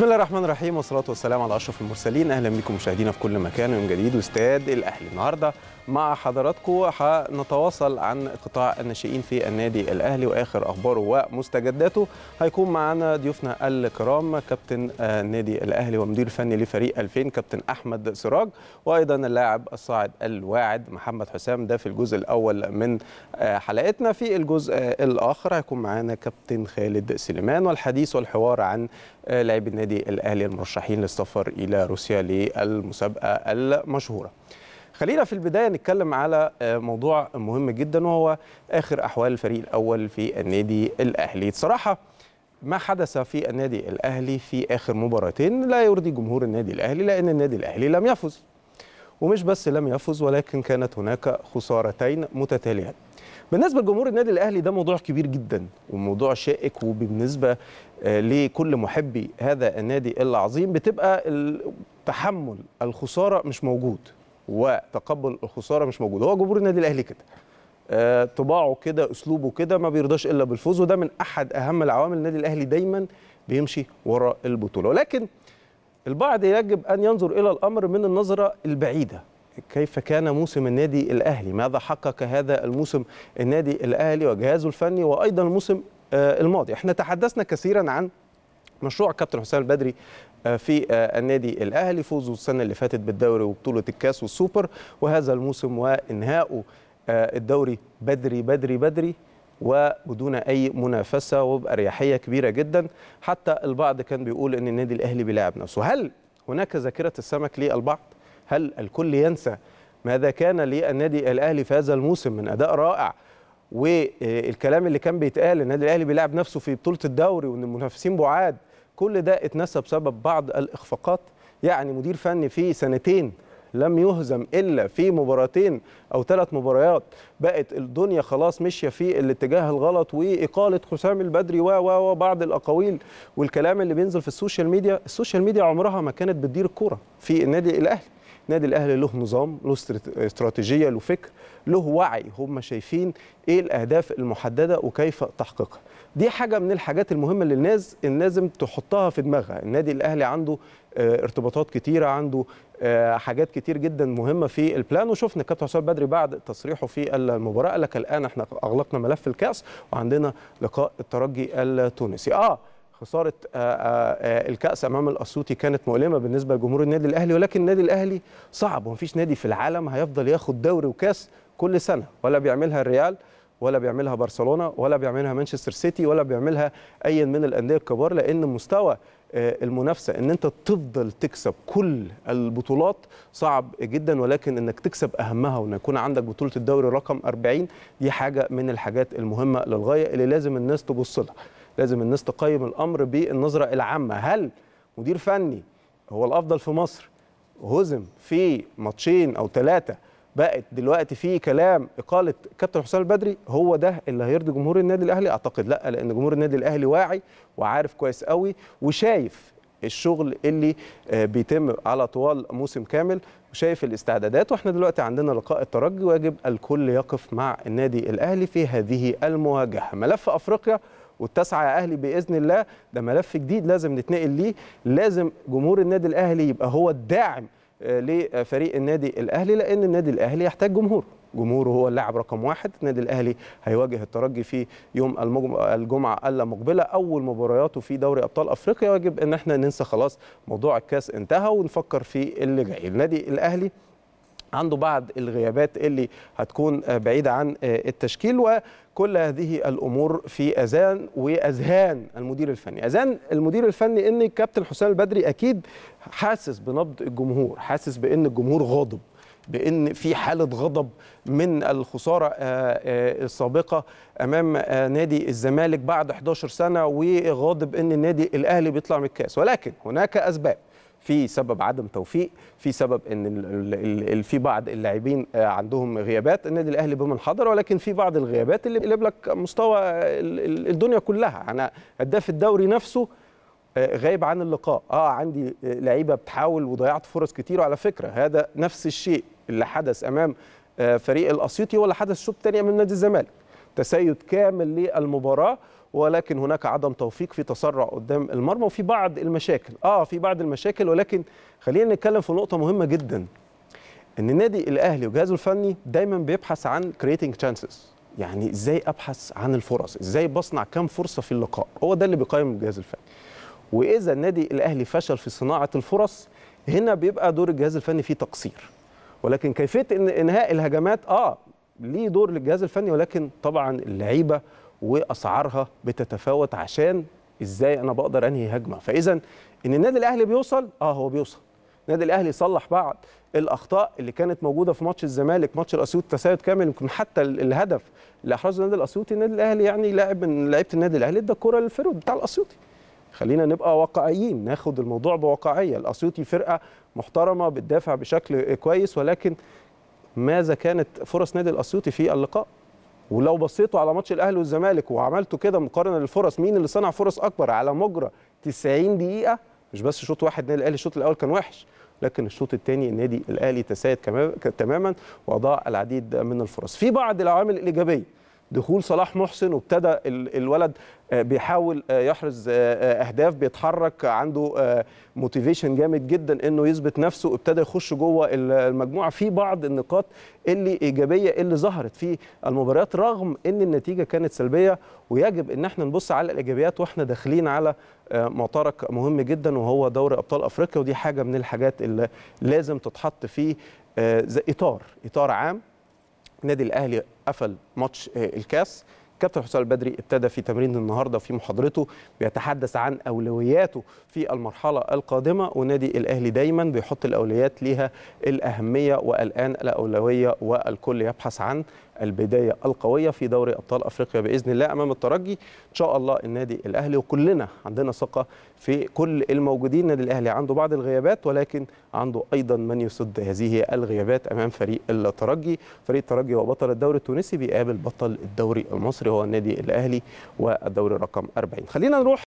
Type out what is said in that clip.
بسم الله الرحمن الرحيم والصلاة والسلام على أشرف المرسلين أهلا بكم مشاهدينا في كل مكان يوم جديد واستاد الأهلي النهاردة مع حضراتكم هنتواصل عن قطاع الناشئين في النادي الأهلي وآخر أخباره ومستجداته هيكون معنا ضيوفنا الكرام كابتن آه، النادي الأهلي ومدير فني لفريق 2000 كابتن أحمد سراج وأيضا اللاعب الصاعد الواعد محمد حسام ده في الجزء الأول من آه، حلقتنا في الجزء آه، الآخر هيكون معنا كابتن خالد سليمان والحديث والحوار عن لاعب النادي النادي الاهلي المرشحين للسفر الى روسيا للمسابقه المشهوره. خلينا في البدايه نتكلم على آه، موضوع مهم جدا وهو اخر احوال الفريق الاول في النادي الاهلي. صراحه ما حدث في النادي الاهلي في اخر مباراتين لا يرضي جمهور النادي الاهلي لان النادي الاهلي لم يفز. ومش بس لم يفز ولكن كانت هناك خسارتين متتاليات. بالنسبه لجمهور النادي الاهلي ده موضوع كبير جدا وموضوع شائك وبالنسبه آه، لكل محبي هذا النادي العظيم بتبقى تحمل الخساره مش موجود وتقبل الخساره مش موجود هو جمهور النادي الاهلي كده آه، طباعه كده اسلوبه كده ما بيرضاش الا بالفوز وده من احد اهم العوامل النادي الاهلي دايما بيمشي وراء البطوله ولكن البعض يجب ان ينظر الى الامر من النظره البعيده كيف كان موسم النادي الأهلي ماذا حقق هذا الموسم النادي الأهلي وجهازه الفني وأيضا الموسم آه، الماضي احنا تحدثنا كثيرا عن مشروع كابتن حسام البدري آه، في آه، النادي الاهلي فوزه السنه اللي فاتت بالدوري وبطوله الكاس والسوبر وهذا الموسم وانهاءه الدوري بدري بدري بدري وبدون اي منافسه وباريحيه كبيره جدا حتى البعض كان بيقول ان النادي الاهلي بيلعب نفسه هل هناك ذاكره السمك للبعض هل الكل ينسى ماذا كان للنادي الاهلي في هذا الموسم من اداء رائع والكلام اللي كان بيتقال النادي الاهلي بيلعب نفسه في بطوله الدوري وان المنافسين بعاد كل ده اتنسى بسبب بعض الاخفاقات يعني مدير فني في سنتين لم يهزم الا في مباراتين او ثلاث مباريات بقت الدنيا خلاص ماشيه في الاتجاه الغلط واقاله حسام البدري و و وبعض الاقاويل والكلام اللي بينزل في السوشيال ميديا السوشيال ميديا عمرها ما كانت بتدير الكوره في النادي الاهلي النادي الاهلي له نظام له استراتيجيه له فكر له وعي هم شايفين ايه الاهداف المحدده وكيف تحقيقها دي حاجه من الحاجات المهمه اللي الناس لازم تحطها في دماغها النادي الاهلي عنده آه، ارتباطات كتيره عنده آه، حاجات كتير جدا مهمه في البلان وشفنا الكابتن حسام بدري بعد تصريحه في المباراه قال لك الان احنا اغلقنا ملف الكاس وعندنا لقاء الترجي التونسي اه خساره آه، آه، آه، الكاس امام الاسيوطي كانت مؤلمه بالنسبه لجمهور النادي الاهلي ولكن النادي الاهلي صعب ومفيش نادي في العالم هيفضل ياخد دوري وكاس كل سنه ولا بيعملها الريال ولا بيعملها برشلونه ولا بيعملها مانشستر سيتي ولا بيعملها اي من الانديه الكبار لان مستوى المنافسه ان انت تفضل تكسب كل البطولات صعب جدا ولكن انك تكسب اهمها وان يكون عندك بطوله الدوري رقم 40 دي حاجه من الحاجات المهمه للغايه اللي لازم الناس تبص لها لازم الناس تقيم الامر بالنظره العامه هل مدير فني هو الافضل في مصر هزم في ماتشين او ثلاثه بقت دلوقتي في كلام اقاله كابتن حسام البدري هو ده اللي هيرضي جمهور النادي الاهلي اعتقد لا لان جمهور النادي الاهلي واعي وعارف كويس قوي وشايف الشغل اللي آه، بيتم على طوال موسم كامل وشايف الاستعدادات واحنا دلوقتي عندنا لقاء الترجي واجب الكل يقف مع النادي الاهلي في هذه المواجهه ملف افريقيا والتاسعه يا اهلي باذن الله ده ملف جديد لازم نتنقل ليه لازم جمهور النادي الاهلي يبقى هو الداعم آه، لفريق النادي الاهلي لان النادي الاهلي يحتاج جمهور جمهوره هو اللاعب رقم واحد النادي الاهلي هيواجه الترجي في يوم الجمعه المقبله اول مبارياته في دوري ابطال افريقيا يجب ان احنا ننسى خلاص موضوع الكاس انتهى ونفكر في اللي جاي النادي الاهلي عنده بعض الغيابات اللي هتكون بعيدة عن آه، التشكيل وكل هذه الأمور في أذان وأذهان المدير الفني أذان المدير الفني أن الكابتن حسام البدري أكيد حاسس بنبض الجمهور حاسس بأن الجمهور غاضب بان في حاله غضب من الخساره آه، آه، السابقه امام نادي الزمالك بعد 11 سنه وغاضب ان النادي الاهلي بيطلع من الكاس ولكن هناك اسباب في سبب عدم توفيق في سبب ان في بعض اللاعبين آه، عندهم غيابات النادي الاهلي بمنحدر ولكن في بعض الغيابات اللي بيقلب لك مستوى الدنيا كلها انا هداف الدوري نفسه آه، غايب عن اللقاء اه عندي آه، لعيبه بتحاول وضيعت فرص كتير وعلى فكره هذا نفس الشيء اللي حدث امام فريق الاسيوطي ولا حدث شوط تاني من نادي الزمالك تسيد كامل للمباراه ولكن هناك عدم توفيق في تسرع قدام المرمى وفي بعض المشاكل اه في بعض المشاكل ولكن خلينا نتكلم في نقطه مهمه جدا ان النادي الاهلي وجهازه الفني دايما بيبحث عن كريتنج تشانسز يعني ازاي ابحث عن الفرص ازاي بصنع كم فرصه في اللقاء هو ده اللي بيقيم الجهاز الفني واذا النادي الاهلي فشل في صناعه الفرص هنا بيبقى دور الجهاز الفني فيه تقصير ولكن كيفيه انهاء الهجمات اه ليه دور للجهاز الفني ولكن طبعا اللعيبه واسعارها بتتفاوت عشان ازاي انا بقدر انهي هجمه فاذا ان النادي الاهلي بيوصل اه هو بيوصل النادي الاهلي صلح بعض الاخطاء اللي كانت موجوده في ماتش الزمالك ماتش الاسيوط تساعد كامل يمكن حتى الهدف اللي احرزه النادي الاسيوطي النادي الاهلي يعني لاعب من لعيبه النادي الاهلي ادى الكوره للفرود بتاع الاسيوطي خلينا نبقى واقعيين ناخد الموضوع بواقعيه الاسيوطي فرقه محترمه بتدافع بشكل كويس ولكن ماذا كانت فرص نادي الاسيوطي في اللقاء ولو بصيتوا على ماتش الاهلي والزمالك وعملتوا كده مقارنه للفرص مين اللي صنع فرص اكبر على مجرى 90 دقيقه مش بس شوط واحد النادي الاهلي الشوط الاول كان وحش لكن الشوط الثاني النادي الاهلي تسايد تماما واضاع العديد من الفرص في بعض العوامل الايجابيه دخول صلاح محسن وابتدى الولد آه، بيحاول آه، يحرز آه، اهداف بيتحرك عنده موتيفيشن جامد جدا انه يثبت نفسه ابتدى يخش جوه المجموعه في بعض النقاط اللي ايجابيه اللي ظهرت في المباريات رغم ان النتيجه كانت سلبيه ويجب ان احنا نبص على الايجابيات واحنا داخلين على مطارك مهم جدا وهو دوري ابطال افريقيا ودي حاجه من الحاجات اللي لازم تتحط في اطار اطار عام النادي الاهلي قفل ماتش آه، الكاس كابتن حسام البدري ابتدى في تمرين النهارده في محاضرته بيتحدث عن اولوياته في المرحله القادمه ونادي الاهلي دايما بيحط الاولويات ليها الاهميه والان الاولويه والكل يبحث عن البدايه القويه في دوري ابطال افريقيا باذن الله امام الترجي ان شاء الله النادي الاهلي وكلنا عندنا ثقه في كل الموجودين النادي الاهلي عنده بعض الغيابات ولكن عنده ايضا من يسد هذه الغيابات امام فريق الترجي فريق الترجي وبطل الدوري التونسي بيقابل بطل الدوري المصري هو النادي الاهلي والدوري رقم 40 خلينا نروح